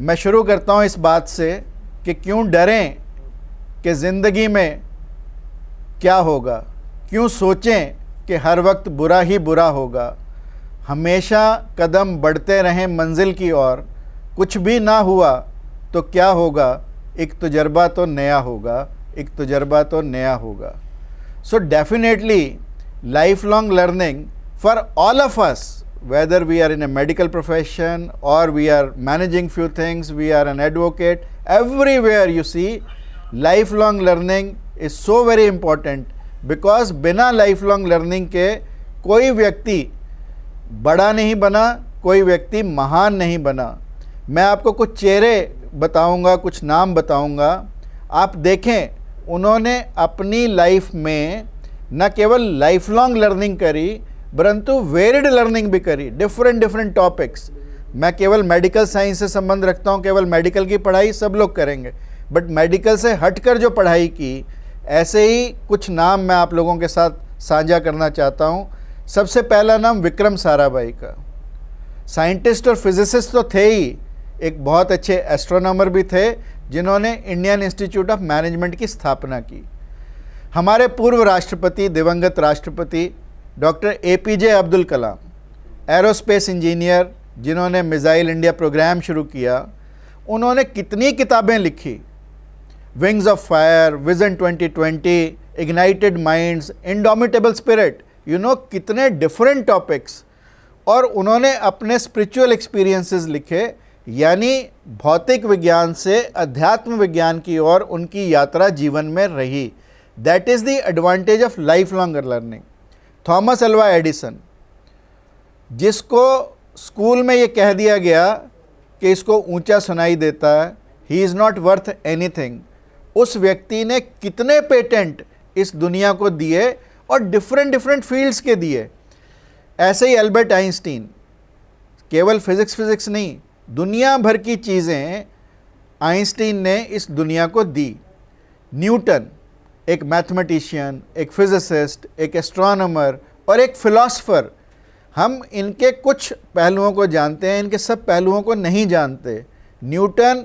मैं शुरू करता हूँ इस बात से कि क्यों डरें कि ज़िंदगी में क्या होगा क्यों सोचें कि हर वक्त बुरा ही बुरा होगा हमेशा कदम बढ़ते रहें मंजिल की ओर कुछ भी ना हुआ तो क्या होगा एक तजर्बा तो नया होगा एक तजर्बा तो नया होगा so definitely life long learning for all of us whether we are in a medical profession or we are managing few things, we are an advocate, everywhere you see lifelong learning is so very important because bina lifelong learning ke koi vyakti bada nahi bana koi vyakti mahan nahi bana main aapko kuch chehre bataunga kuch naam bataunga aap dekhen unhone apni life mein na keval lifelong learning kari परंतु varied learning भी करी different different topics मैं केवल medical science से संबंध रखता हूँ केवल मेडिकल की पढ़ाई सब लोग करेंगे बट मेडिकल से हटकर जो पढ़ाई की ऐसे ही कुछ नाम मैं आप लोगों के साथ साझा करना चाहता हूँ सबसे पहला नाम विक्रम साराभाई का साइंटिस्ट और फिजिसिस्ट तो थे ही एक बहुत अच्छे एस्ट्रोनॉमर भी थे जिन्होंने इंडियन इंस्टीट्यूट ऑफ मैनेजमेंट की स्थापना की हमारे पूर्व राष्ट्रपति दिवंगत राष्ट्रपति doctor A P J Abdul Kalam aerospace engineer जिन्होंने मिज़ाइल इंडिया प्रोग्राम शुरू किया उन्होंने कितनी किताबें लिखी wings of fire vision 2020 ignited minds indomitable spirit you know कितने डिफरेंट टॉपिक्स और उन्होंने अपने स्पिरिचुअल एक्सपीरियंसेस लिखे यानी भौतिक विज्ञान से अध्यात्म विज्ञान की ओर उनकी यात्रा जीवन में रही that is the advantage of life long learning Thomas Alva Edison जिसको स्कूल में ये कह दिया गया कि इसको ऊंचा सुनाई देता है he is not worth anything उस व्यक्ति ने कितने पेटेंट इस दुनिया को दिए और डिफरेंट डिफरेंट फील्ड्स के दिए ऐसे ही एल्बर्ट आइंस्टीन केवल फिज़िक्स फिज़िक्स नहीं दुनिया भर की चीज़ें आइंस्टीन ने इस दुनिया को दी न्यूटन एक मैथमेटिशियन एक फिजिसिस्ट एक एस्ट्रोनॉमर और एक फ़िलासफ़र हम इनके कुछ पहलुओं को जानते हैं इनके सब पहलुओं को नहीं जानते न्यूटन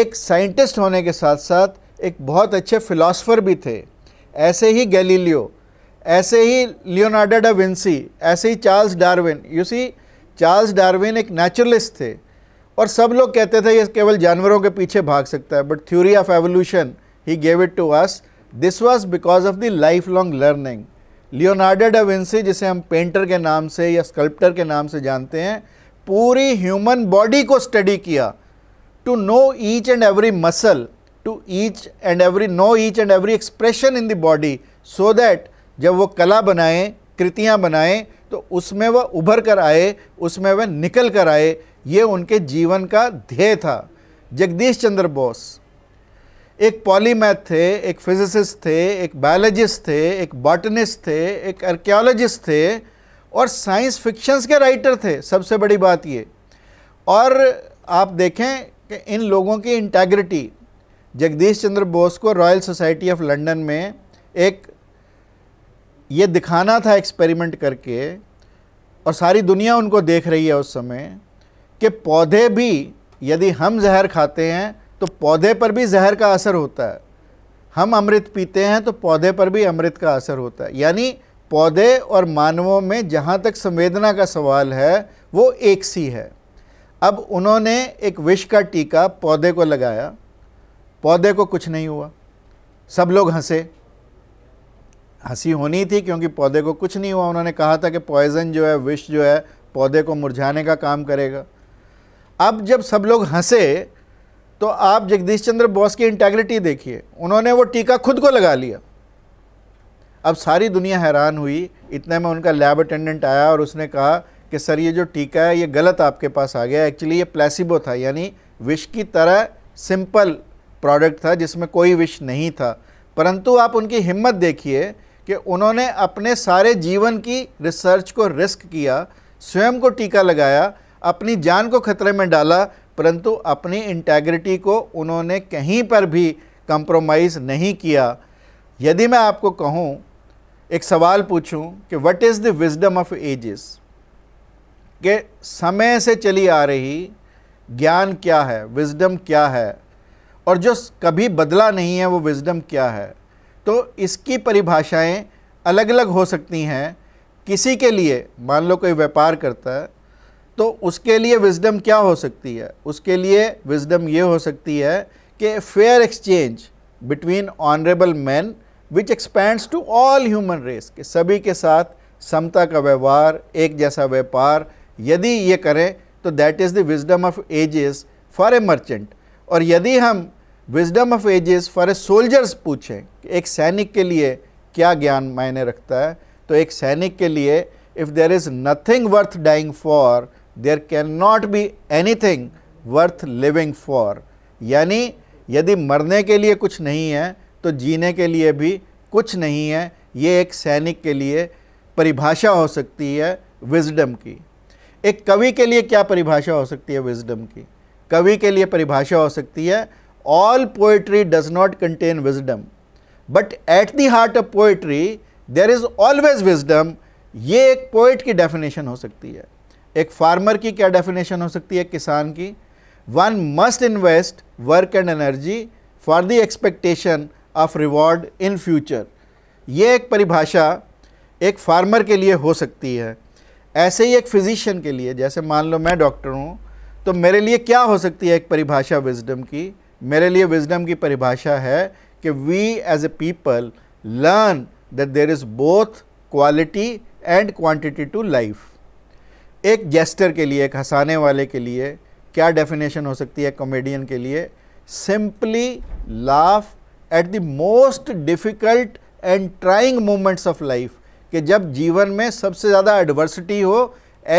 एक साइंटिस्ट होने के साथ साथ एक बहुत अच्छे फ़िलासफ़र भी थे ऐसे ही गैलीलियो ऐसे ही लियोनार्डो डा विंसी ऐसे ही Charles Darwin you see Charles Darwin एक नेचुरलिस्ट थे और सब लोग कहते थे ये केवल जानवरों के पीछे भाग सकता है but theory of evolution he gave it to us this was because of the life long learning Leonardo da Vinci जिसे हम पेंटर के नाम से या स्कल्प्टर के नाम से जानते हैं पूरी ह्यूमन बॉडी को स्टडी किया to know each and every muscle to each and every know each and every expression in the body so that जब वो कला बनाएं कृतियाँ बनाएं तो उसमें वह उभर कर आए उसमें वह निकल कर आए ये उनके जीवन का ध्येय था जगदीश चंद्र बोस एक पॉलीमैथ थे एक फिजिसिस्ट थे एक बायोलॉजिस्ट थे एक बॉटनिस्ट थे एक आर्कियोलॉजिस्ट थे और साइंस फिक्शंस के राइटर थे सबसे बड़ी बात ये और आप देखें कि इन लोगों की इंटेग्रिटी जगदीश चंद्र बोस को रॉयल सोसाइटी ऑफ लंदन में एक ये दिखाना था एक्सपेरिमेंट करके और सारी दुनिया उनको देख रही है उस समय कि पौधे भी यदि हम जहर खाते हैं तो पौधे पर भी जहर का असर होता है हम अमृत पीते हैं तो पौधे पर भी अमृत का असर होता है यानी पौधे और मानवों में जहाँ तक संवेदना का सवाल है वो एक सी है अब उन्होंने एक विष का टीका पौधे को लगाया पौधे को कुछ नहीं हुआ सब लोग हंसे हंसी होनी थी क्योंकि पौधे को कुछ नहीं हुआ उन्होंने कहा था कि पॉइजन जो है विष जो है पौधे को मुरझाने का काम करेगा अब जब सब लोग हंसे तो आप जगदीश चंद्र बोस की इंटेग्रिटी देखिए उन्होंने वो टीका खुद को लगा लिया अब सारी दुनिया हैरान हुई इतने में उनका लैब अटेंडेंट आया और उसने कहा कि सर ये जो टीका है ये गलत आपके पास आ गया एक्चुअली ये प्लेसिबो था यानी विश की तरह सिंपल प्रोडक्ट था जिसमें कोई विश नहीं था परंतु आप उनकी हिम्मत देखिए कि उन्होंने अपने सारे जीवन की रिसर्च को रिस्क किया स्वयं को टीका लगाया अपनी जान को खतरे में डाला परंतु अपनी इंटेग्रिटी को उन्होंने कहीं पर भी कंप्रोमाइज़ नहीं किया यदि मैं आपको कहूँ एक सवाल पूछूं कि what is the wisdom of ages के समय से चली आ रही ज्ञान क्या है विजडम क्या है और जो कभी बदला नहीं है वो विजडम क्या है तो इसकी परिभाषाएं अलग अलग हो सकती हैं किसी के लिए मान लो कोई व्यापार करता है तो उसके लिए विजडम क्या हो सकती है उसके लिए विजडम ये हो सकती है कि fair exchange between honourable man which expands to all human race के सभी के साथ समता का व्यवहार एक जैसा व्यापार यदि ये करें तो that is the wisdom of ages for a merchant और यदि हम wisdom of ages for a soldiers पूछें कि एक सैनिक के लिए क्या ज्ञान मायने रखता है तो एक सैनिक के लिए if there is nothing worth dying for there can not be anything worth living for यानी यदि मरने के लिए कुछ नहीं है तो जीने के लिए भी कुछ नहीं है ये एक सैनिक के लिए परिभाषा हो सकती है विजडम की एक कवि के लिए क्या परिभाषा हो सकती है विजडम की कवि के लिए परिभाषा हो सकती है all poetry does not contain wisdom but at the heart of poetry there is always wisdom ये एक पोइट की डेफिनेशन हो सकती है एक फार्मर की क्या डेफिनेशन हो सकती है किसान की one must invest work and energy for the expectation of reward in future ये एक परिभाषा एक फार्मर के लिए हो सकती है ऐसे ही एक फिजिशियन के लिए जैसे मान लो मैं डॉक्टर हूँ तो मेरे लिए क्या हो सकती है एक परिभाषा विजडम की मेरे लिए विजडम की परिभाषा है कि we as a people learn that there is both quality and quantity to life एक जेस्टर के लिए एक हंसाने वाले के लिए क्या डेफिनेशन हो सकती है कॉमेडियन के लिए simply laugh at the most difficult and trying moments of life कि जब जीवन में सबसे ज़्यादा एडवर्सिटी हो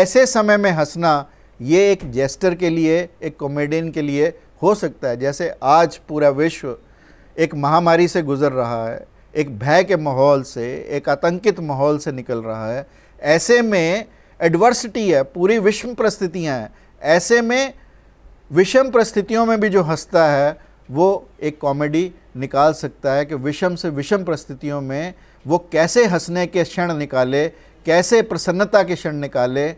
ऐसे समय में हंसना ये एक जेस्टर के लिए एक कॉमेडियन के लिए हो सकता है जैसे आज पूरा विश्व एक महामारी से गुज़र रहा है एक भय के माहौल से एक आतंकित माहौल से निकल रहा है ऐसे में एडवर्सिटी है पूरी विषम परिस्थितियाँ हैं ऐसे में विषम परिस्थितियों में भी जो हंसता है वो एक कॉमेडी निकाल सकता है कि विषम से विषम परिस्थितियों में वो कैसे हंसने के क्षण निकाले कैसे प्रसन्नता के क्षण निकाले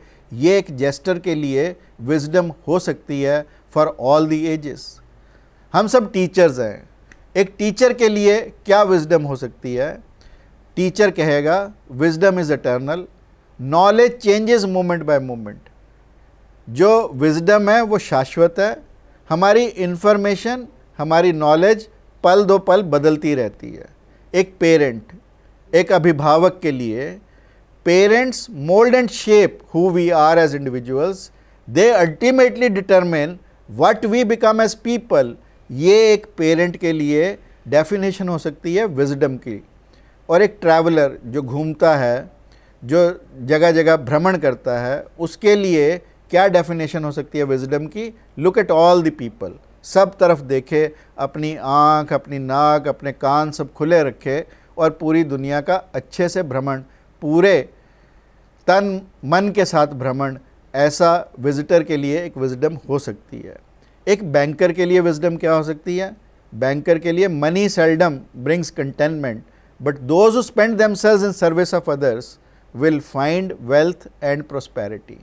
ये एक जेस्टर के लिए विजडम हो सकती है फॉर ऑल दी एजेस हम सब टीचर्स हैं एक टीचर के लिए क्या विजडम हो सकती है टीचर कहेगा wisdom is eternal knowledge changes moment by moment जो विजडम है वो शाश्वत है हमारी इन्फॉर्मेशन हमारी नॉलेज पल दो पल बदलती रहती है एक पेरेंट एक अभिभावक के लिए parents mould and shape who we are as individuals they ultimately determine what we become as people ये एक पेरेंट के लिए डेफिनेशन हो सकती है विजडम की और एक ट्रैवलर जो घूमता है जो जगह जगह भ्रमण करता है उसके लिए क्या डेफिनेशन हो सकती है विजडम की look at all the people सब तरफ देखे अपनी आँख अपनी नाक अपने कान सब खुले रखे और पूरी दुनिया का अच्छे से भ्रमण पूरे तन मन के साथ भ्रमण ऐसा विजिटर के लिए एक विजडम हो सकती है एक बैंकर के लिए विजडम क्या हो सकती है बैंकर के लिए money seldom brings contentment but those spend themselves in service of others will find wealth and prosperity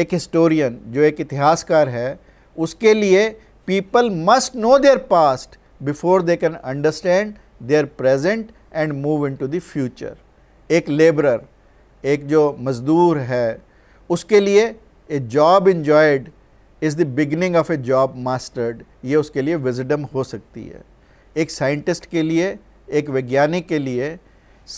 एक हिस्टोरियन जो एक इतिहासकार है उसके लिए people must know their past before they can understand their present and move into the future एक labourer एक जो मज़दूर है उसके लिए a job enjoyed is the beginning of a job mastered ये उसके लिए विजडम हो सकती है एक साइंटिस्ट के लिए एक वैज्ञानिक के लिए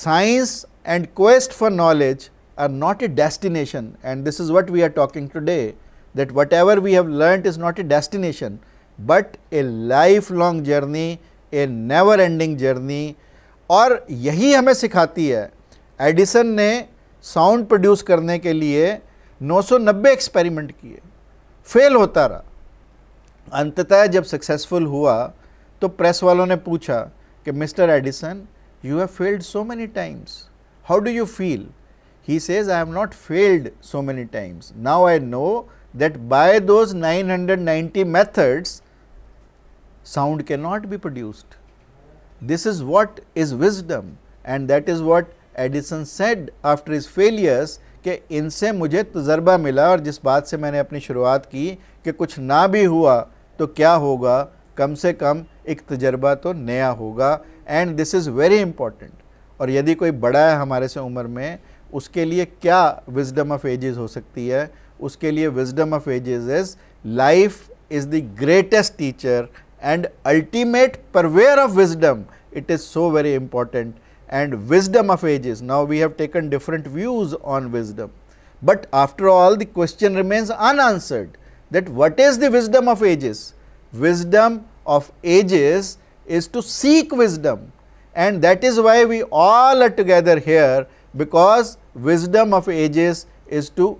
science and quest for knowledge are not a destination and this is what we are talking today that whatever we have learnt is not a destination, but a lifelong journey, a never ending journey और यही हमें सिखाती है Edison ने sound produce करने के लिए 990 experiment किए फेल होता रहा अंततः जब सक्सेसफुल हुआ तो प्रेस वालों ने पूछा कि mister Edison you have failed so many times How do you feel? He says, I have not failed so many times. Now I know that by those 990 methods, sound cannot be produced. This is what is wisdom and that is what edison said after his failures ke inse mujhe तजर्बा mila aur jis baat se maine apni shuruaat ki ke kuch na bhi hua to kya hoga kam se kam ek तजर्बा to naya hoga and this is very important और यदि कोई बड़ा है हमारे से उम्र में उसके लिए क्या विजडम ऑफ एजेस हो सकती है उसके लिए wisdom of ages is life is the greatest teacher and ultimate purveyor of wisdom it is so very important and wisdom of ages now we have taken different views on wisdom but after all the question remains unanswered that what is the wisdom of ages wisdom of ages is to seek wisdom and that is why we all are together here because wisdom of ages is to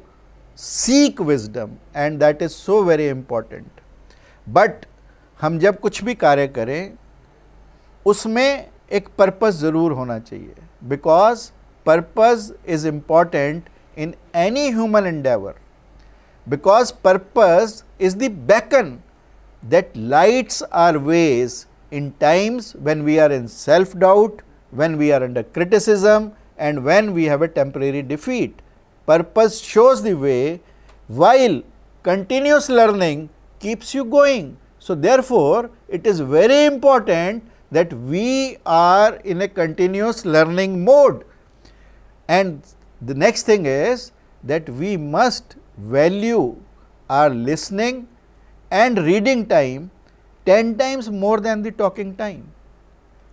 seek wisdom and that is so very important. But हम जब कुछ भी कार्य करें उसमें एक purpose ज़रूर होना चाहिए because purpose is important in any human endeavour because purpose is the beacon that lights our ways in times when we are in self doubt, when we are under criticism and when we have a temporary defeat. Purpose shows the way while continuous learning keeps you going. So, therefore, it is very important that we are in a continuous learning mode. And the next thing is that we must value our listening and reading time ten times more than the talking time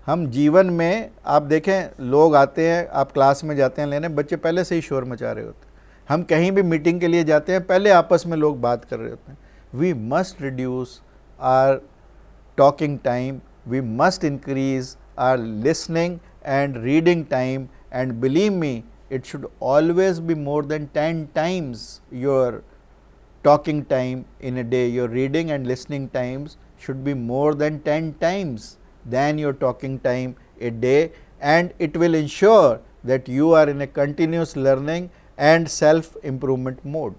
हम जीवन में आप देखें लोग आते हैं आप class में जाते हैं लेने बच्चे पहले से ही शोर मचा रहे होते हैं हम कहीं भी मीटिंग के लिए जाते हैं पहले आपस में लोग बात कर रहे होते हैं we must reduce our talking time we must increase our listening and reading time and believe me it should always be more than ten times your talking time in a day your reading and listening times should be more than 10 times than your talking time a day and it will ensure that you are in a continuous learning and self improvement mode.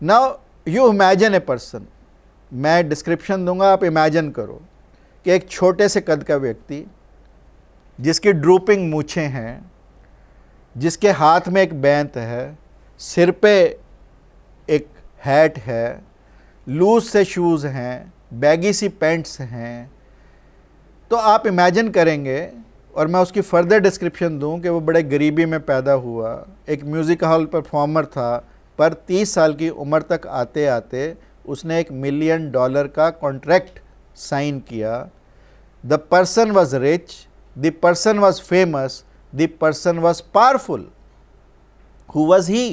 Now, you imagine a person, मैं description दूंगा आप imagine करो कि एक छोटे से कद का व्यक्ति जिसकी ड्रूपिंग मूछें हैं जिसके हाथ में एक बैंत है सिर पे एक हैट है लूज से शूज़ हैं बैगी सी पैंट्स हैं तो आप इमेजिन करेंगे और मैं उसकी फर्दर डिस्क्रिप्शन दूं कि वो बड़े गरीबी में पैदा हुआ एक म्यूज़िक हॉल परफॉर्मर था पर 30 साल की उम्र तक आते आते उसने एक मिलियन डॉलर का कॉन्ट्रैक्ट साइन किया the person was rich the person was famous the person was powerful who was he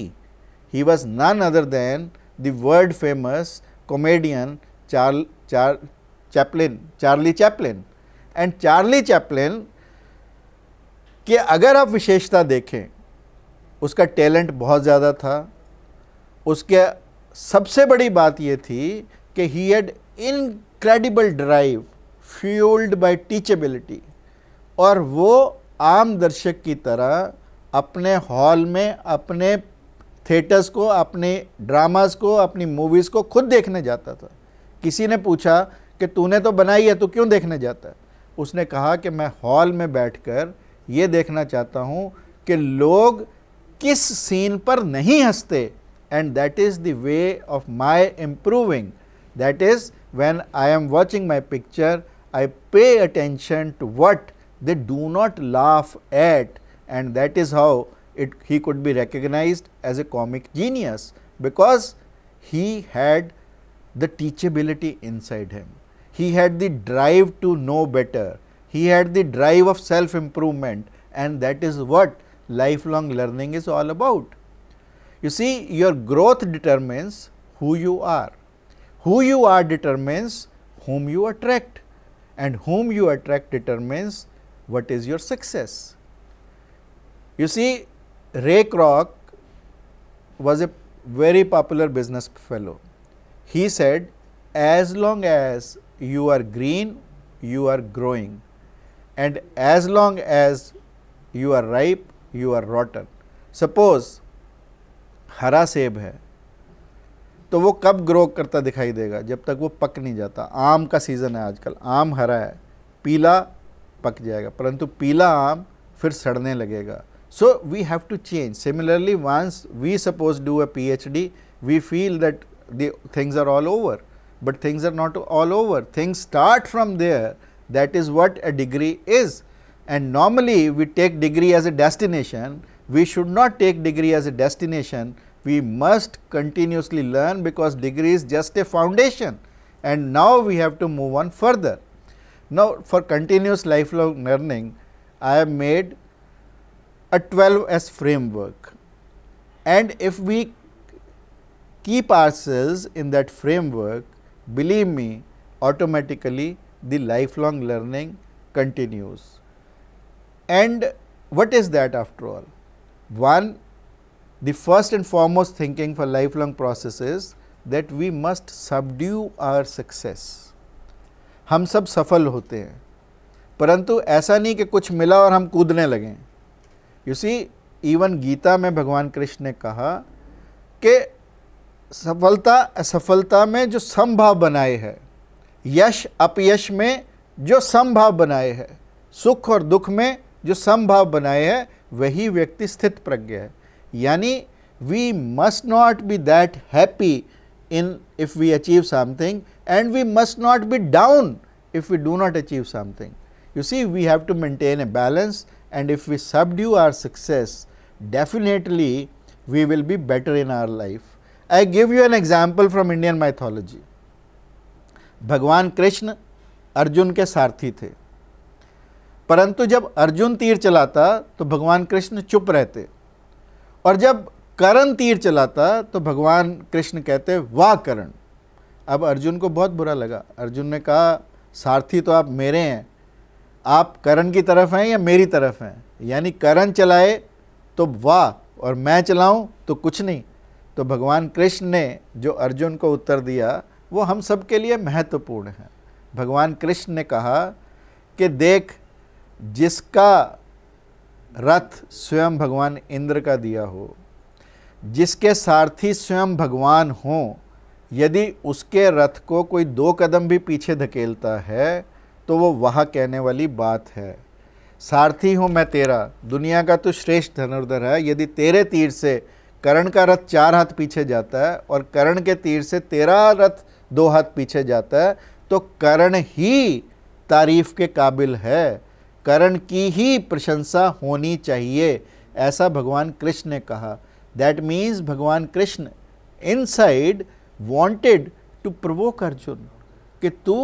he was none other than the world famous comedian Charl Char Chaplin, Charlie Chaplin. And Charlie Chaplin के अगर आप विशेषता देखें उसका talent बहुत ज़्यादा था उसके सबसे बड़ी बात ये थी कि he had incredible drive fuelled by teachability और वो आम दर्शक की तरह अपने हॉल में अपने थिएटर्स को अपने ड्रामास को अपनी मूवीज़ को खुद देखने जाता था किसी ने पूछा कि तूने तो बनाई है तो क्यों देखने जाता है उसने कहा कि मैं हॉल में बैठ कर ये देखना चाहता हूँ कि लोग किस सीन पर नहीं हंसते and that is the way of my improving that is when I am watching my picture I pay attention to what they do not laugh at and that is how it he could be recognise as a comic genius because he had the teachability inside him. He had the drive to know better. He had the drive of self improvement, and that is what lifelong learning is all about. You see, your growth determines who you are. Who you are determines whom you attract, and whom you attract determines what is your success. You see, Ray Kroc was a very popular business fellow He said, as long as you are green, you are growing and as long as you are ripe, you are rotten. Suppose हरा सेब है तो वो कब grow करता दिखाई देगा जब तक वो पक नहीं जाता आम का सीज़न है आजकल आम हरा है पीला पक जाएगा परंतु पीला आम फिर सड़ने लगेगा so we have to change similarly once we suppose do a PhD we feel that the things are all over, but things are not all over. Things start from there. That is what a degree is. And normally we take degree as a destination. We should not take degree as a destination. We must continuously learn because degree is just a foundation. And now we have to move on further. Now, for continuous lifelong learning, I have made a 12S framework. And if we keep ourselves in that framework, believe me, automatically the lifelong learning continues. And what is that after all? One, the first and foremost thinking for lifelong process is that we must subdue our success. हम सब सफल होते हैं परंतु ऐसा नहीं कि कुछ मिला और हम कूदने लगें यू सी इवन गीता में भगवान कृष्ण ने कहा कि सफलता असफलता में जो संभाव बनाए है यश अपयश में जो संभाव बनाए है सुख और दुख में जो संभाव बनाए है वही व्यक्ति स्थित प्रज्ञ है यानी we must not be that happy in if we achieve something and we must not be down if we do not achieve something you see we have to maintain a balance and if we subdue our success definitely we will be better in our life I give you an example from Indian mythology. भगवान कृष्ण अर्जुन के सारथी थे परंतु जब अर्जुन तीर चलाता तो भगवान कृष्ण चुप रहते और जब करण तीर चलाता तो भगवान कृष्ण कहते वाह करण अब अर्जुन को बहुत बुरा लगा अर्जुन ने कहा सारथी तो आप मेरे हैं आप करण की तरफ हैं या मेरी तरफ हैं यानी करण चलाए तो वाह और मैं चलाऊं तो कुछ नहीं तो भगवान कृष्ण ने जो अर्जुन को उत्तर दिया वो हम सब के लिए महत्वपूर्ण है भगवान कृष्ण ने कहा कि देख जिसका रथ स्वयं भगवान इंद्र का दिया हो जिसके सारथी स्वयं भगवान हों यदि उसके रथ को कोई दो कदम भी पीछे धकेलता है तो वो वह कहने वाली बात है सारथी हूँ मैं तेरा दुनिया का तो श्रेष्ठ धनुर्धर है यदि तेरे तीर से करण का रथ चार हाथ पीछे जाता है और करण के तीर से तेरह रथ दो हाथ पीछे जाता है तो करण ही तारीफ के काबिल है करण की ही प्रशंसा होनी चाहिए ऐसा भगवान कृष्ण ने कहा दैट मीन्स भगवान Krishna inside wanted to provoke Arjun कि तू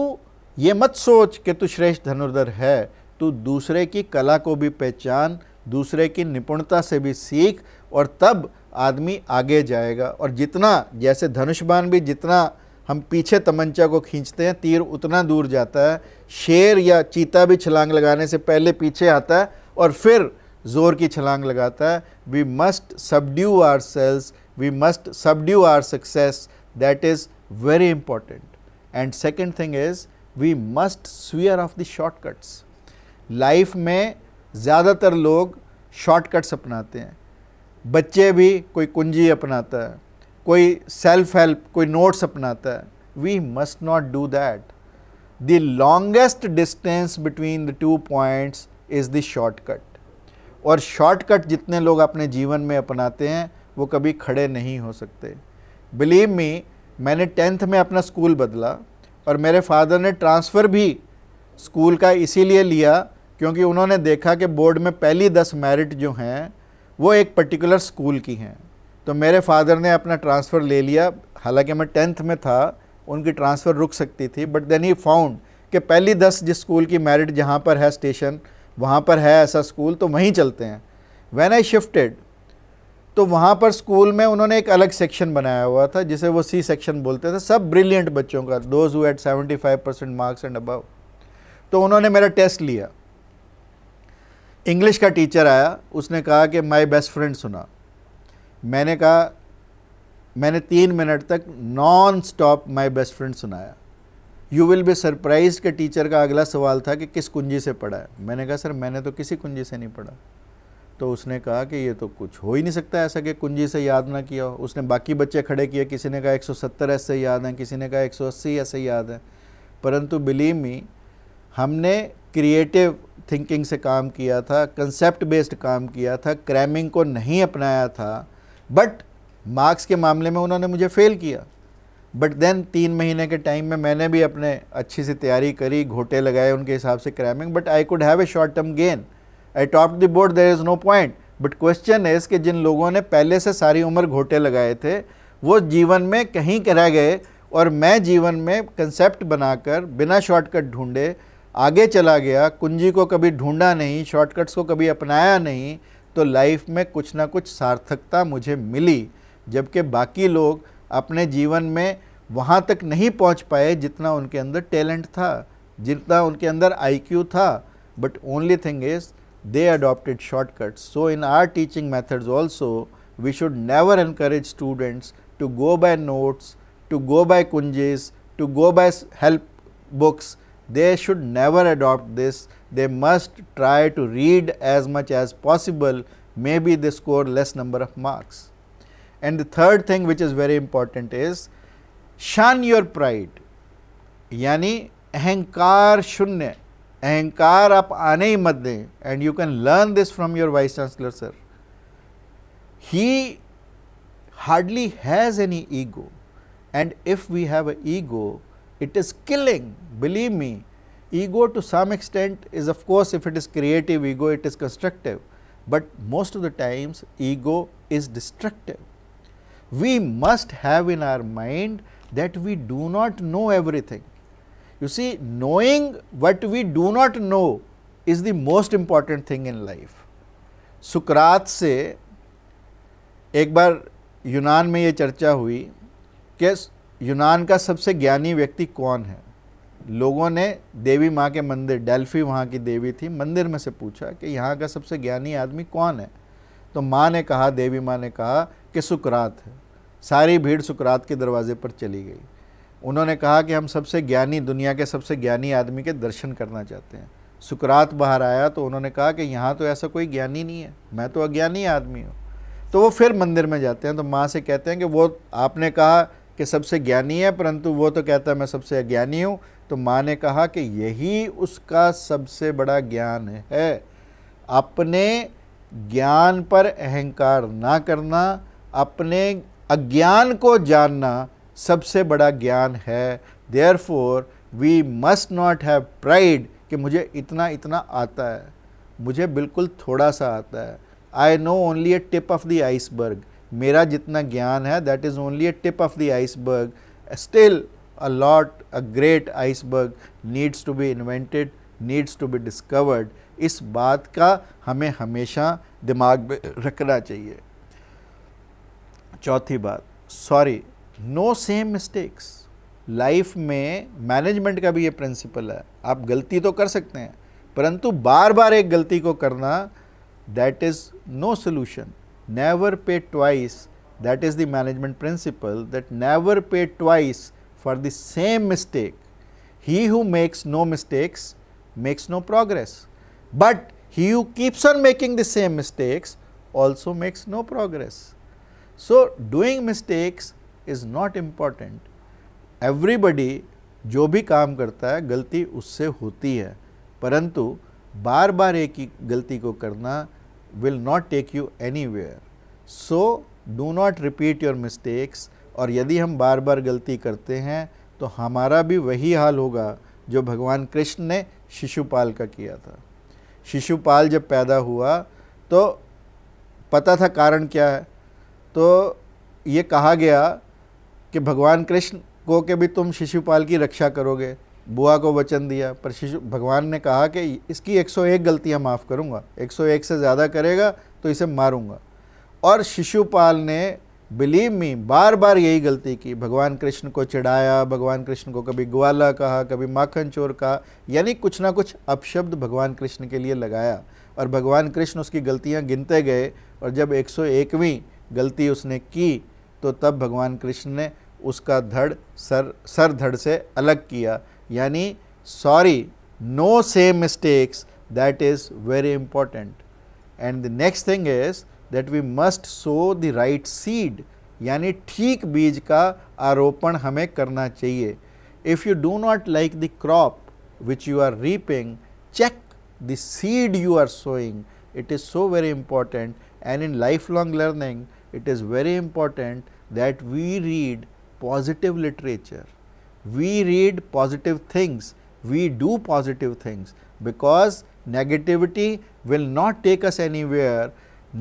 ये मत सोच कि तू श्रेष्ठ धनुर्धर है तू दूसरे की कला को भी पहचान दूसरे की निपुणता से भी सीख और तब आदमी आगे जाएगा और जितना जैसे धनुषबान भी जितना हम पीछे तमंचा को खींचते हैं तीर उतना दूर जाता है शेर या चीता भी छलांग लगाने से पहले पीछे आता है और फिर जोर की छलांग लगाता है we must subdue our selves we must subdue our success that is very important and second thing is we must swear off the shortcuts life में ज़्यादातर लोग शॉर्टकट्स अपनाते हैं बच्चे भी कोई कुंजी अपनाता है कोई सेल्फ हेल्प कोई नोट्स अपनाता है we must not do that the longest distance between the two points is the shortcut और शॉर्टकट जितने लोग अपने जीवन में अपनाते हैं वो कभी खड़े नहीं हो सकते बिलीव मी मैंने टेंथ में अपना स्कूल बदला और मेरे फादर ने ट्रांसफ़र भी स्कूल का इसीलिए लिया क्योंकि उन्होंने देखा कि बोर्ड में पहली दस मेरिट जो हैं वो एक पर्टिकुलर स्कूल की हैं तो मेरे फादर ने अपना ट्रांसफ़र ले लिया हालांकि मैं टेंथ में था उनकी ट्रांसफ़र रुक सकती थी बट देन ही फाउंड कि पहली दस जिस स्कूल की मेरिट जहाँ पर है स्टेशन वहाँ पर है ऐसा स्कूल तो वहीं चलते हैं वैन आई शिफ्टेड तो वहाँ पर स्कूल में उन्होंने एक अलग सेक्शन बनाया हुआ था जिसे वो सी सेक्शन बोलते थे सब ब्रिलियंट बच्चों का those who at seventy five percent marks and above तो उन्होंने मेरा टेस्ट लिया इंग्लिश का टीचर आया उसने कहा कि माय बेस्ट फ्रेंड सुना मैंने कहा मैंने तीन मिनट तक non stop my best friend सुनाया यू विल बी सरप्राइज के टीचर का अगला सवाल था कि किस कुंजी से पढ़ा है मैंने कहा सर मैंने तो किसी कुंजी से नहीं पढ़ा तो उसने कहा कि ये तो कुछ हो ही नहीं सकता ऐसा कि कुंजी से याद ना किया हो उसने बाकी बच्चे खड़े किए किसी ने कहा 170 ऐसे याद हैं किसी ने कहा 180 ऐसे याद हैं परंतु बिलीव मी हमने क्रिएटिव थिंकिंग से काम किया था कंसेप्ट बेस्ड काम किया था क्रैमिंग को नहीं अपनाया था बट मार्क्स के मामले में उन्होंने मुझे फ़ेल किया बट देन तीन महीने के टाइम में मैंने भी अपने अच्छी सी तैयारी करी घोटे लगाए उनके हिसाब से cramming but I could have a short term gain I top the board there is no point but question है कि जिन लोगों ने पहले से सारी उम्र घोटे लगाए थे वो जीवन में कहीं कह गए और मैं जीवन में कंसेप्ट बनाकर बिना शॉर्टकट ढूंढे आगे चला गया कुंजी को कभी ढूंढा नहीं शॉर्टकट्स को कभी अपनाया नहीं तो लाइफ में कुछ ना कुछ सार्थकता मुझे मिली जबकि बाकी लोग अपने जीवन में वहाँ तक नहीं पहुँच पाए जितना उनके अंदर टैलेंट था जितना उनके अंदर आईक्यू था but only thing is they adopted shortcuts so in our teaching methods also we should never encourage students to go by notes to go by कुंजेस to go by help books they should never adopt this. They must try to read as much as possible, maybe they score less number of marks. And the third thing which is very important is shun your pride, yani ahankar shunya, ahankar aap aane hi mat dein and you can learn this from your vice chancellor sir. He hardly has any ego and if we have an ego, it is killing, believe me. Ego to some extent is of course, if it is creative ego, it is constructive. But most of the times, ego is destructive. We must have in our mind that we do not know everything. You see, knowing what we do not know is the most important thing in life. सुकरात से एक बार यूनान में ये चर्चा हुई कि यूनान का सबसे ज्ञानी व्यक्ति कौन है लोगों ने देवी माँ के मंदिर डेल्फी वहाँ की देवी थी मंदिर में से पूछा कि यहाँ का सबसे ज्ञानी आदमी कौन है तो माँ ने कहा देवी माँ ने कहा कि सुकरात है सारी भीड़ सुकरात के दरवाजे पर चली गई उन्होंने कहा कि हम सबसे ज्ञानी दुनिया के सबसे ज्ञानी आदमी के दर्शन करना चाहते हैं सुकरात बाहर आया तो उन्होंने कहा कि यहाँ तो ऐसा कोई ज्ञानी नहीं है मैं तो अज्ञानी आदमी हूँ तो वो फिर मंदिर में जाते हैं तो माँ से कहते हैं कि वो आपने कहा कि सबसे ज्ञानी है परंतु वो तो कहता है मैं सबसे अज्ञानी हूँ तो माँ ने कहा कि यही उसका सबसे बड़ा ज्ञान है अपने ज्ञान पर अहंकार ना करना अपने अज्ञान को जानना सबसे बड़ा ज्ञान है therefore we must not have pride कि मुझे इतना इतना आता है मुझे बिल्कुल थोड़ा सा आता है I know only a tip of the iceberg मेरा जितना ज्ञान है that is only a tip of the iceberg still a lot a great iceberg needs to be invented needs to be discovered इस बात का हमें हमेशा दिमाग में रखना चाहिए चौथी बात sorry no same mistakes life में मैनेजमेंट का भी ये प्रिंसिपल है आप गलती तो कर सकते हैं परंतु बार बार एक गलती को करना that is no solution never pay twice that is the management principle that never pay twice for the same mistake. He who makes no mistakes makes no progress, but he who keeps on making the same mistakes also makes no progress. So, doing mistakes is not important. Everybody जो भी काम करता है गलती उससे होती है परंतु बार बार एक ही गलती को करना will not take you anywhere. So do not repeat your mistakes और यदि हम बार बार गलती करते हैं तो हमारा भी वही हाल होगा जो भगवान कृष्ण ने शिशुपाल का किया था शिशुपाल जब पैदा हुआ तो पता था कारण क्या है तो ये कहा गया कि भगवान कृष्ण को कि भी तुम शिशुपाल की रक्षा करोगे बुआ को वचन दिया पर शिशु भगवान ने कहा कि इसकी 101 गलतियां माफ़ करूंगा 101 से ज़्यादा करेगा तो इसे मारूंगा और शिशुपाल ने बिलीव मी बार बार यही गलती की भगवान कृष्ण को चिढ़ाया भगवान कृष्ण को कभी ग्वाला कहा कभी माखन चोर कहा यानी कुछ ना कुछ अपशब्द भगवान कृष्ण के लिए लगाया और भगवान कृष्ण उसकी गलतियाँ गिनते गए और जब एक गलती उसने की तो तब भगवान कृष्ण ने उसका धड़ सर सर धड़ से अलग किया yani sorry no same mistakes that is very important. And the next thing is that we must sow the right seed यानी ठीक बीज का आरोपण हमें करना चाहिए you do not like the crop which you are reaping, check the seed you are sowing. it is so very important and in lifelong learning it is very important that we read positive literature we read positive things we do positive things because negativity will not take take anywhere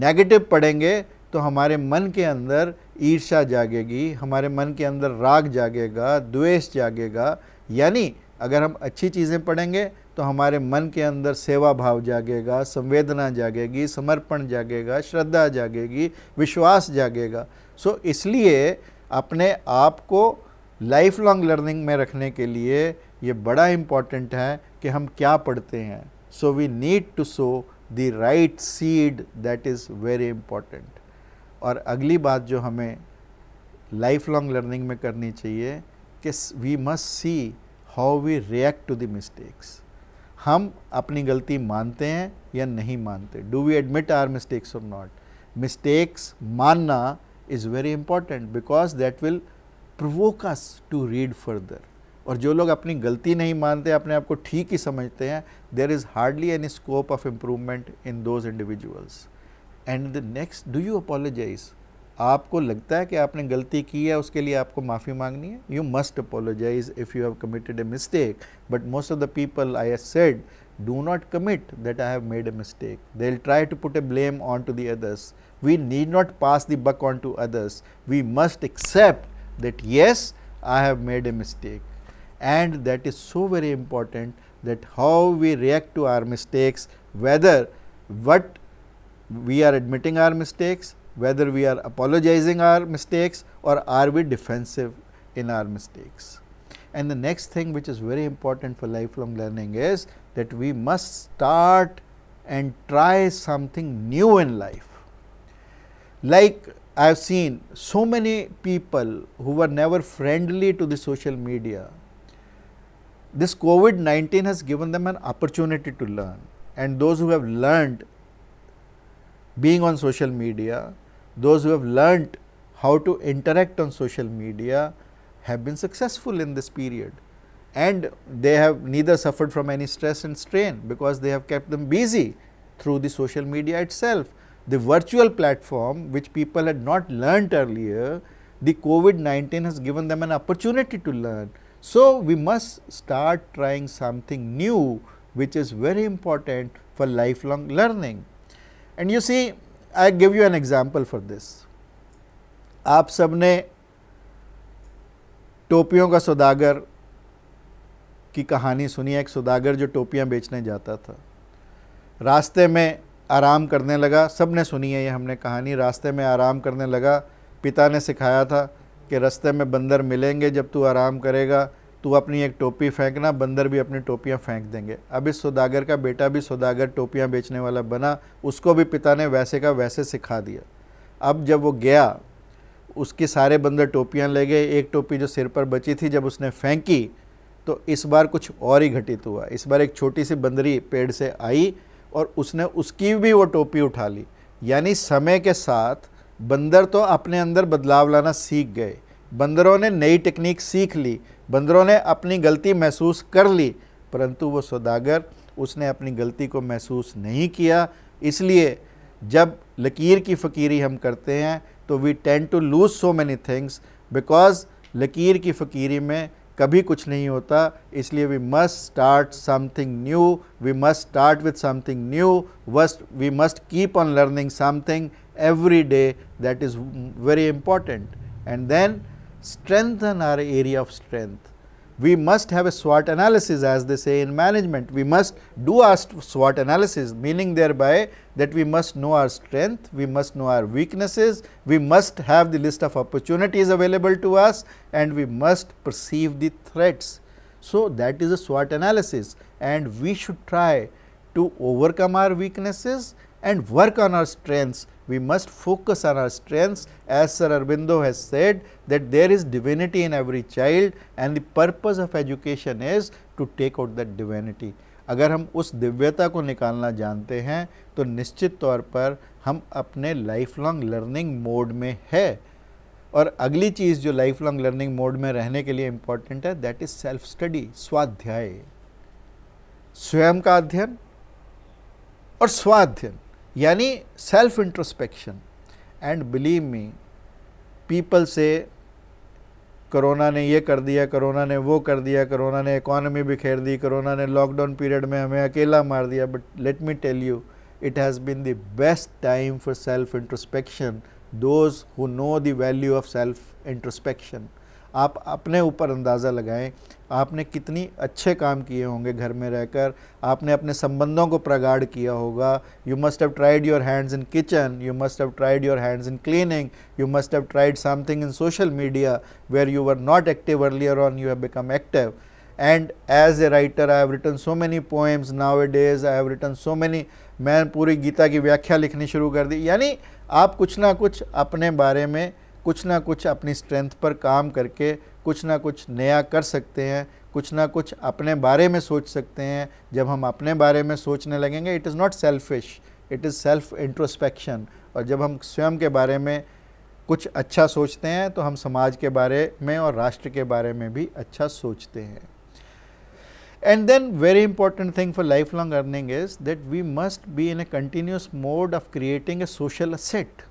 negative पढ़ेंगे तो हमारे मन के अंदर ईर्ष्या जागेगी हमारे मन के अंदर राग जागेगा द्वेष जागेगा यानी अगर हम अच्छी चीज़ें पढ़ेंगे तो हमारे मन के अंदर सेवा भाव जागेगा संवेदना जागेगी समर्पण जागेगा श्रद्धा जागेगी विश्वास जागेगा सो so, इसलिए अपने आप को लाइफ लॉन्ग लर्निंग में रखने के लिए ये बड़ा इम्पॉर्टेंट है कि हम क्या पढ़ते हैं so we need to sow the right seed that is very important और अगली बात जो हमें लाइफ लॉन्ग लर्निंग में करनी चाहिए कि we must see how we react to the mistakes हम अपनी गलती मानते हैं या नहीं मानते do we admit our mistakes और नॉट मिस्टेक्स मानना is very important because that will provoke us to read further और जो लोग अपनी गलती नहीं मानते अपने आप को ठीक ही समझते हैं there is hardly any scope of improvement in those individuals and the next do you apologise आपको लगता है कि आपने गलती की है उसके लिए आपको माफ़ी मांगनी है you must apologise if you have committed a mistake but most of the people I as said do not commit that I have made a mistake. They try try to put a blame onto the others. We need not pass the buck on to others. We must accept that yes, I have made a mistake and that is so very important that how we react to our mistakes, whether what we are admitting our mistakes, whether we are apologizing our mistakes or are we defensive in our mistakes. And the next thing which is very important for lifelong learning is that we must start and try something new in life. Like I have seen so many people who were never friendly to the social media. This COVID-19 has given them an opportunity to learn and those who have learned being on social media, those who have learned how to interact on social media have been successful in this period and they have neither suffered from any stress and strain because they have kept them busy through the social media itself the virtual platform which people had not learnt earlier, the COVID-19 has given them an opportunity to learn. So, we must start trying something new which is very important for lifelong learning. And you see, I give you an example for this. आप सब ने टोपियों का सौदागर की कहानी सुनी है एक सौदागर जो टोपियां बेचने जाता था रास्ते में आराम करने लगा सब ने सुनी है ये हमने कहानी रास्ते में आराम करने लगा पिता ने सिखाया था कि रास्ते में बंदर मिलेंगे जब तू आराम करेगा तू अपनी एक टोपी फेंकना बंदर भी अपनी टोपियाँ फेंक देंगे अब इस सौदागर का बेटा भी सौदागर टोपियाँ बेचने वाला बना उसको भी पिता ने वैसे का वैसे सिखा दिया अब जब वो गया उसके सारे बंदर टोपियाँ ले गए एक टोपी जो सिर पर बची थी जब उसने फेंकी तो इस बार कुछ और ही घटित हुआ इस बार एक छोटी सी बंदरी पेड़ से आई और उसने उसकी भी वो टोपी उठा ली यानी समय के साथ बंदर तो अपने अंदर बदलाव लाना सीख गए बंदरों ने नई टेक्निक सीख ली बंदरों ने अपनी गलती महसूस कर ली परंतु वो सौदागर उसने अपनी गलती को महसूस नहीं किया इसलिए जब लकीर की फ़कीरी हम करते हैं तो we tend to lose so many things because लकीर की फ़कीरी में कभी कुछ नहीं होता इसलिए we must start something new we must start with something new first we must keep on learning something every day that is very important and then strengthen our area of strength we must have a SWOT analysis as they say in management. We must do our SWOT analysis meaning thereby that we must know our strength, we must know our weaknesses, we must have the list of opportunities available to us and we must perceive the threats. So, that is a SWOT analysis and we should try to overcome our weaknesses and work on our strengths. We must focus on our strengths as Sir arbindo has said that there is divinity in every child and the purpose of education is to take out that divinity. अगर हम उस दिव्यता को निकालना जानते हैं तो निश्चित तौर पर हम अपने लाइफ लॉन्ग लर्निंग मोड में है और अगली चीज़ जो लाइफ लॉन्ग लर्निंग मोड में रहने के लिए इम्पॉर्टेंट है दैट इज़ सेल्फ स्टडी स्वाध्याय स्वयं का अध्ययन और स्वाध्ययन यानी self introspection and believe me people से कोरोना ने ये कर दिया कोरोना ने वो कर दिया कोरोना ने इकोनॉमी बिखेर दी कोरोना ने लॉकडाउन पीरियड में हमें अकेला मार दिया but let me tell you it has been the best time for self introspection those who know the value of self introspection आप अपने ऊपर अंदाज़ा लगाएं आपने कितनी अच्छे काम किए होंगे घर में रहकर आपने अपने संबंधों को प्रगाढ़ किया होगा you must have tried your hands in kitchen you must have tried your hands in cleaning you must have tried something in social media where you are not active earlier on you have become active and as a writer I have written so many poems nowadays I have written so many मैं पूरी गीता की व्याख्या लिखनी शुरू कर दी यानी आप कुछ ना कुछ अपने बारे में कुछ ना कुछ अपनी स्ट्रेंथ पर काम करके कुछ ना कुछ नया कर सकते हैं कुछ ना कुछ अपने बारे में सोच सकते हैं जब हम अपने बारे में सोचने लगेंगे it is not selfish it is self introspection और जब हम स्वयं के बारे में कुछ अच्छा सोचते हैं तो हम समाज के बारे में और राष्ट्र के बारे में भी अच्छा सोचते हैं and then very important thing for life long earning is that we must be in a continuous mode of creating a social set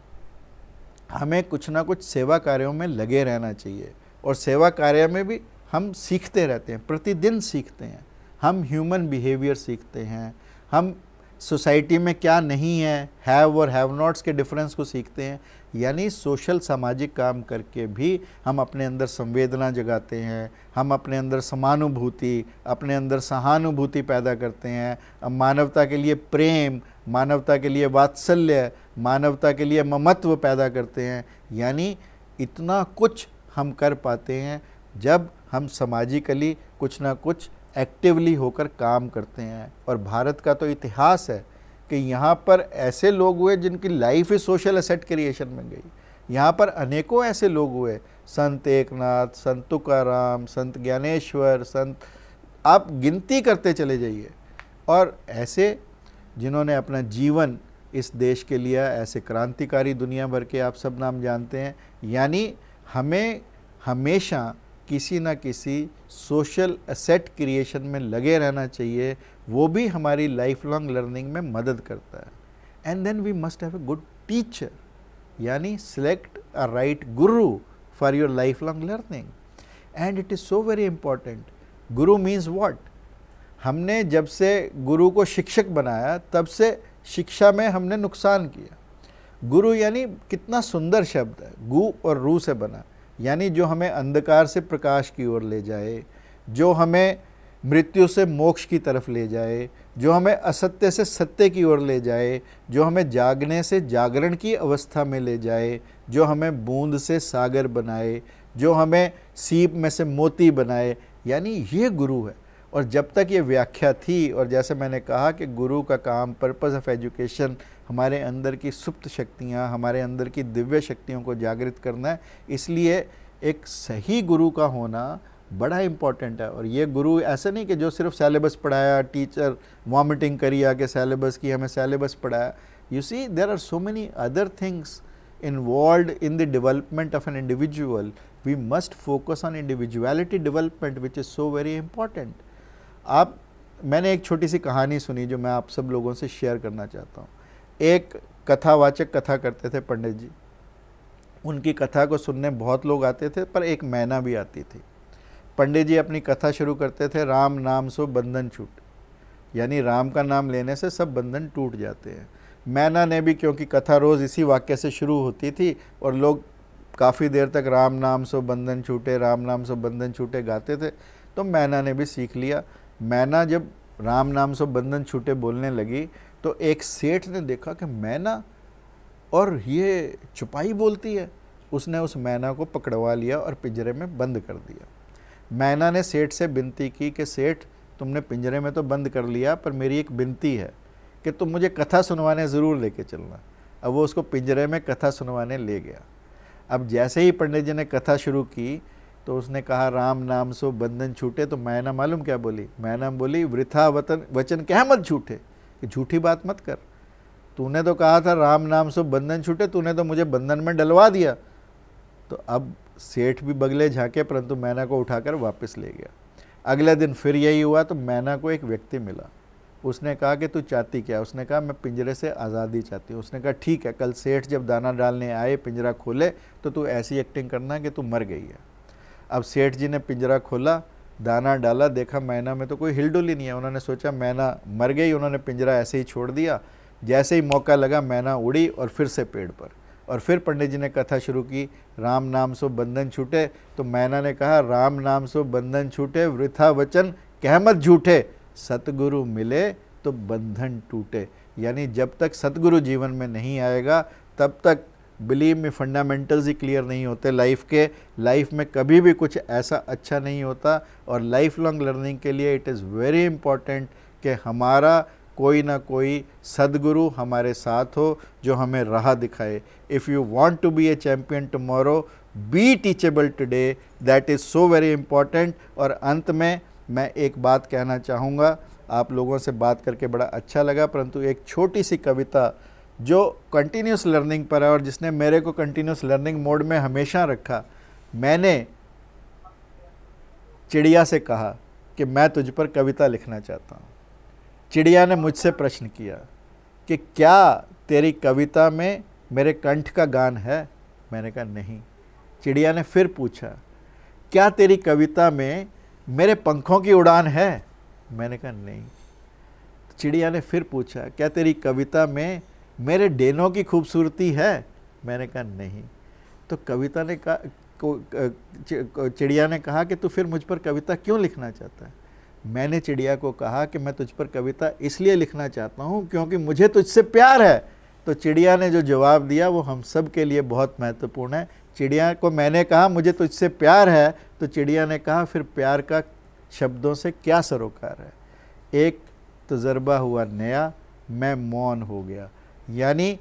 हमें कुछ ना कुछ सेवा कार्यों में लगे रहना चाहिए और सेवा कार्य में भी हम सीखते रहते हैं प्रतिदिन सीखते हैं हम ह्यूमन बिहेवियर सीखते हैं हम सोसाइटी में क्या नहीं है हैव और हैव नॉट्स के डिफरेंस को सीखते हैं यानी सोशल सामाजिक काम करके भी हम अपने अंदर संवेदना जगाते हैं हम अपने अंदर समानुभूति अपने अंदर सहानुभूति पैदा करते हैं मानवता के लिए प्रेम मानवता के लिए वात्सल्य मानवता के लिए ममत्व पैदा करते हैं यानी इतना कुछ हम कर पाते हैं जब हम सामाजिकली कुछ ना कुछ एक्टिवली होकर काम करते हैं और भारत का तो इतिहास है कि यहाँ पर ऐसे लोग हुए जिनकी लाइफ ही सोशल असेट क्रिएशन में गई यहाँ पर अनेकों ऐसे लोग हुए संत एकनाथ संत तुकाराम संत ज्ञानेश्वर संत आप गिनती करते चले जाइए और ऐसे जिन्होंने अपना जीवन इस देश के लिए ऐसे क्रांतिकारी दुनिया भर के आप सब नाम जानते हैं यानी हमें हमेशा किसी ना किसी सोशल असेट क्रिएशन में लगे रहना चाहिए वो भी हमारी लाइफ लॉन्ग लर्निंग में मदद करता है and then we must have a good teacher यानी select a right guru for your life long learning and it is so very important guru means what हमने जब से गुरु को शिक्षक बनाया तब से शिक्षा में हमने नुकसान किया गुरु यानी कितना सुंदर शब्द है गु और रू से बना यानी जो हमें अंधकार से प्रकाश की ओर ले जाए जो हमें मृत्यु से मोक्ष की तरफ ले जाए जो हमें असत्य से सत्य की ओर ले जाए जो हमें जागने से जागरण की अवस्था में ले जाए जो हमें बूंद से सागर बनाए जो हमें सीप में से मोती बनाए यानी ये गुरु है और जब तक ये व्याख्या थी और जैसे मैंने कहा कि गुरु का काम पर्पज़ ऑफ एजुकेशन हमारे अंदर की सुप्त शक्तियाँ हमारे अंदर की दिव्य शक्तियों को जागृत करना है इसलिए एक सही गुरु का होना बड़ा इम्पॉर्टेंट है और ये गुरु ऐसे नहीं कि जो सिर्फ सेलेबस पढ़ाया टीचर वॉमिटिंग करी आके सेलेबस की हमें सेलेबस पढ़ाया you see there are so many other things involve in the development of an individual we must focus on individuality development which is so very important आप मैंने एक छोटी सी कहानी सुनी जो मैं आप सब लोगों से शेयर करना चाहता हूँ एक कथावाचक कथा करते थे पंडित जी उनकी कथा को सुनने बहुत लोग आते थे पर एक मैना भी आती थी पंडित जी अपनी कथा शुरू करते थे राम नाम सो बंधन छूट यानी राम का नाम लेने से सब बंधन टूट जाते हैं मैना ने भी क्योंकि कथा रोज़ इसी वाक्य से शुरू होती थी और लोग काफ़ी देर तक राम नाम सो बंधन छूटे राम नाम सो बंधन छूटे गाते थे तो मैना ने भी सीख लिया मैना जब राम नाम से बंधन छूटे बोलने लगी तो एक सेठ ने देखा कि मैना और ये छुपाई बोलती है उसने उस मैना को पकड़वा लिया और पिंजरे में बंद कर दिया मैना ने सेठ से विनती की कि सेठ तुमने पिंजरे में तो बंद कर लिया पर मेरी एक विनती है कि तुम मुझे कथा सुनवाने ज़रूर लेके चलना अब वो उसको पिंजरे में कथा सुनवाने ले गया अब जैसे ही पंडित जी ने कथा शुरू की तो उसने कहा राम नाम सो बंधन छूटे तो मैना मालूम क्या बोली मैना बोली वृथा वतन वचन क्या मत झूठे कि झूठी बात मत कर तूने तो कहा था राम नाम सो बंधन छूटे तूने तो मुझे बंधन में डलवा दिया तो अब सेठ भी बगले झाँके परंतु मैना को उठाकर वापस ले गया अगले दिन फिर यही हुआ तो मैना को एक व्यक्ति मिला उसने कहा कि तू चाहती क्या उसने कहा मैं पिंजरे से आज़ादी चाहती हूँ उसने कहा ठीक है कल सेठ जब दाना डालने आए पिंजरा खोले तो तू ऐसी एक्टिंग करना कि तू मर गई है अब सेठ जी ने पिंजरा खोला दाना डाला देखा मैना में तो कोई हिलडुल ही नहीं है उन्होंने सोचा मैना मर गई उन्होंने पिंजरा ऐसे ही छोड़ दिया जैसे ही मौका लगा मैना उड़ी और फिर से पेड़ पर और फिर पंडित जी ने कथा शुरू की राम नाम सो बंधन छूटे तो मैना ने कहा राम नाम सो बंधन छूटे वृथा वचन कहमत झूठे सतगुरु मिले तो बंधन टूटे यानी जब तक सतगुरु जीवन में नहीं आएगा तब तक बिलीव में फंडामेंटल्स ही क्लियर नहीं होते लाइफ के लाइफ में कभी भी कुछ ऐसा अच्छा नहीं होता और लाइफ लॉन्ग लर्निंग के लिए इट इज़ वेरी इम्पॉर्टेंट कि हमारा कोई ना कोई सदगुरु हमारे साथ हो जो हमें राह दिखाए if you want to be a champion tomorrow be teachable today that is so very important और अंत में मैं एक बात कहना चाहूँगा आप लोगों से बात करके बड़ा अच्छा लगा परंतु एक छोटी सी कविता जो कंटिन्यूस लर्निंग पर है और जिसने मेरे को कंटिन्यूस लर्निंग मोड में हमेशा रखा मैंने चिड़िया से कहा कि मैं तुझ पर कविता लिखना चाहता हूँ चिड़िया ने मुझसे प्रश्न किया कि क्या तेरी कविता में मेरे कंठ का गान है मैंने कहा नहीं चिड़िया ने फिर पूछा क्या तेरी कविता में मेरे पंखों की उड़ान है मैंने कहा नहीं तो चिड़िया ने फिर पूछा क्या तेरी कविता में मेरे डेनों की खूबसूरती है मैंने कहा नहीं तो कविता ने कहा चिड़िया ने कहा कि तू फिर मुझ पर कविता क्यों लिखना चाहता है मैंने चिड़िया को कहा कि मैं तुझ पर कविता इसलिए लिखना चाहता हूँ क्योंकि मुझे तुझसे प्यार है तो चिड़िया ने जो जवाब दिया वो हम सब के लिए बहुत महत्वपूर्ण है चिड़िया को मैंने कहा मुझे तुझसे प्यार है तो चिड़िया ने कहा फिर प्यार का शब्दों से क्या सरोकार है एक तजर्बा हुआ नया मैं मौन हो गया यानी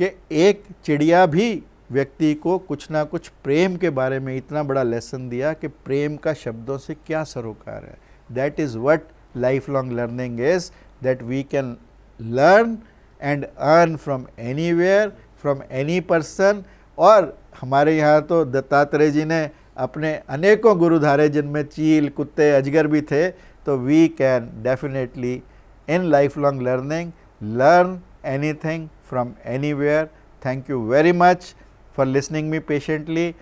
कि एक चिड़िया भी व्यक्ति को कुछ ना कुछ प्रेम के बारे में इतना बड़ा लेसन दिया कि प्रेम का शब्दों से क्या सरोकार है that is what life long learning is that we can learn and earn from anywhere from any person और हमारे यहाँ तो दत्तात्रेय जी ने अपने अनेकों गुरुधारे जिनमें चील कुत्ते अजगर भी थे तो we can definitely in life long learning learn anything from anywhere. Thank you very much for listening me patiently